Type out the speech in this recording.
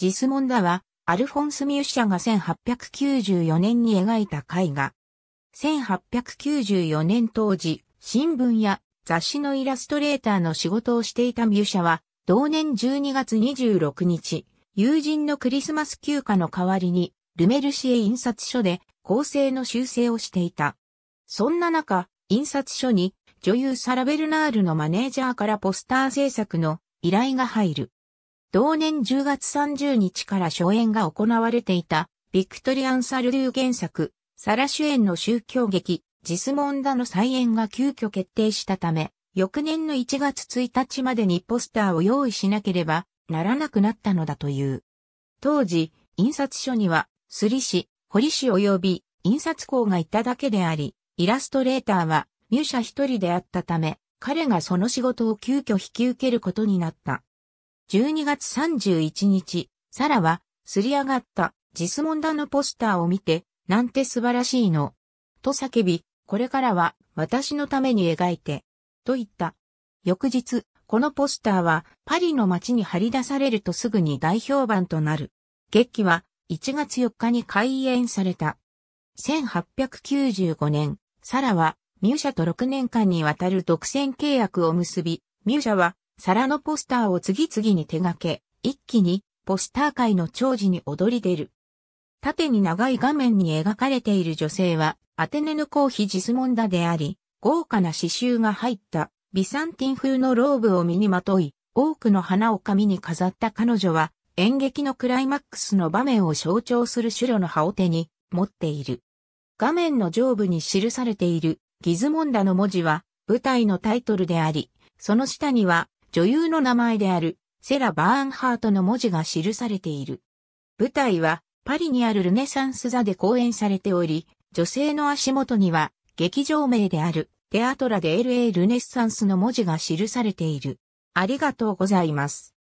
ジスモンダは、アルフォンス・ミュッシャが1894年に描いた絵画。1894年当時、新聞や雑誌のイラストレーターの仕事をしていたミュシャは、同年12月26日、友人のクリスマス休暇の代わりに、ルメルシエ印刷所で構成の修正をしていた。そんな中、印刷所に女優サラベルナールのマネージャーからポスター制作の依頼が入る。同年10月30日から初演が行われていた、ビクトリアン・サルドゥ原作、サラ主演の宗教劇、ジスモンダの再演が急遽決定したため、翌年の1月1日までにポスターを用意しなければならなくなったのだという。当時、印刷所には、すり氏、堀氏及び印刷工がいただけであり、イラストレーターは入社一人であったため、彼がその仕事を急遽引き受けることになった。12月31日、サラは、すり上がった、ジスモンダのポスターを見て、なんて素晴らしいの。と叫び、これからは、私のために描いて、と言った。翌日、このポスターは、パリの街に張り出されるとすぐに大評判となる。月期は、1月4日に開演された。1895年、サラは、ミューシャと6年間にわたる独占契約を結び、ミューシャは皿のポスターを次々に手掛け、一気にポスター界の長寿に躍り出る。縦に長い画面に描かれている女性は、アテネの皇妃ジスモンダであり、豪華な刺繍が入ったビサンティン風のローブを身にまとい、多くの花を髪に飾った彼女は、演劇のクライマックスの場面を象徴する種類の葉を手に持っている。画面の上部に記されているギズモンダの文字は舞台のタイトルであり、その下には女優の名前であるセラ・バーンハートの文字が記されている。舞台はパリにあるルネサンス座で公演されており、女性の足元には劇場名であるテアトラで LA ルネッサンスの文字が記されている。ありがとうございます。